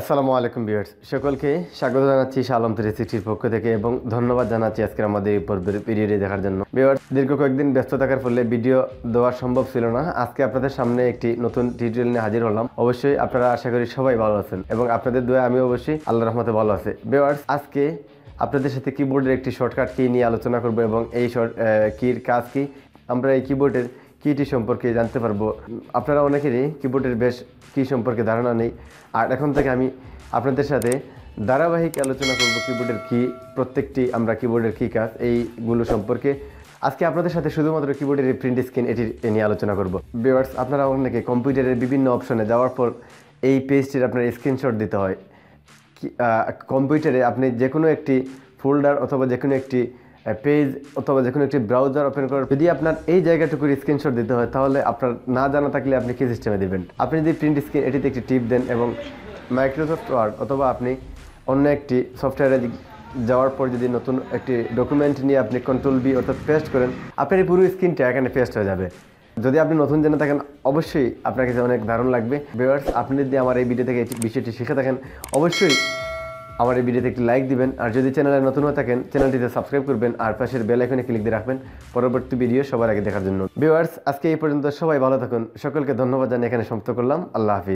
আসসালামু আলাইকুম বিয়ার্স সকলকে স্বাগত জানাচ্ছি শালম থ্রি সিক্সটির পক্ষ থেকে এবং ধন্যবাদ জানাচ্ছি আজকের আমাদের এই পর্বের পিরিয়ডে দেখার জন্য বিয়ার্স দীর্ঘ কয়েকদিন ব্যস্ত থাকার ফলে ভিডিও দেওয়া সম্ভব ছিল না আজকে আপনাদের সামনে একটি নতুন টিউটোরিয়াল নিয়ে হাজির হলাম অবশ্যই আপনারা আশা করি সবাই ভালো আছেন এবং আপনাদের দয়া আমি অবশ্যই আল্লাহ রহমতে ভালো আছে বিয়ার্স আজকে আপনাদের সাথে কিবোর্ডের একটি শর্টকাট কি নিয়ে আলোচনা করব এবং এই শর্ট কির কাজ কি আমরা এই কিবোর্ডের কীটি সম্পর্কে জানতে পারবো আপনারা অনেকেরই কিবোর্ডের বেশ কী সম্পর্কে ধারণা নেই আর এখন থেকে আমি আপনাদের সাথে ধারাবাহিক আলোচনা করব কিবোর্ডের কী প্রত্যেকটি আমরা কিবোর্ডের কী কাজ এইগুলো সম্পর্কে আজকে আপনাদের সাথে শুধুমাত্র কিবোর্ডের প্রিন্ট স্ক্রিন এটি নিয়ে আলোচনা করব ভিউয়ার্স আপনারা অনেকে কম্পিউটারের বিভিন্ন অপশনে যাওয়ার পর এই পেজটির আপনার স্ক্রিনশট দিতে হয় কম্পিউটারে আপনি যে কোনো একটি ফোল্ডার অথবা যে কোনো একটি পেজ অথবা যে কোনো একটি ব্রাউজার ওপেন করার যদি আপনার এই জায়গাটুকুর স্ক্রিনশট দিতে হয় তাহলে আপনার না জানা থাকলে আপনি কী সিস্টেমে দেবেন আপনি যদি প্রিন্ট স্ক্রিন এটিতে একটি টিপ দেন এবং মাইক্রোসফট ওয়ার্ড অথবা আপনি অন্য একটি সফটওয়্যারে যাওয়ার পর যদি নতুন একটি ডকুমেন্ট নিয়ে আপনি কন্ট্রোল বি অর্থাৎ পেস্ট করেন আপনার এই পুরো স্ক্রিনটা এখানে পেস্ট হয়ে যাবে যদি আপনি নতুন জেনে থাকেন অবশ্যই আপনার কাছে অনেক ধারণ লাগবে বেয়ার্স আপনি যদি আমার এই ভিডিও থেকে বিষয়টি শিখে থাকেন অবশ্যই আমার এই ভিডিওতে একটি লাইক দিবেন আর যদি চ্যানেলে নতুন হয়ে থাকেন চ্যানেলটিতে সাবস্ক্রাইব করবেন আর পাশের বেল আইকনে ক্লিক দিয়ে রাখবেন পরবর্তী ভিডিও সবার আগে দেখার জন্য ভিউয়ার্স আজকে এই পর্যন্ত সবাই ভালো থাকুন সকলকে ধন্যবাদ জানিয়ে এখানে সমাপ্ত করলাম আল্লাহ হাফিজ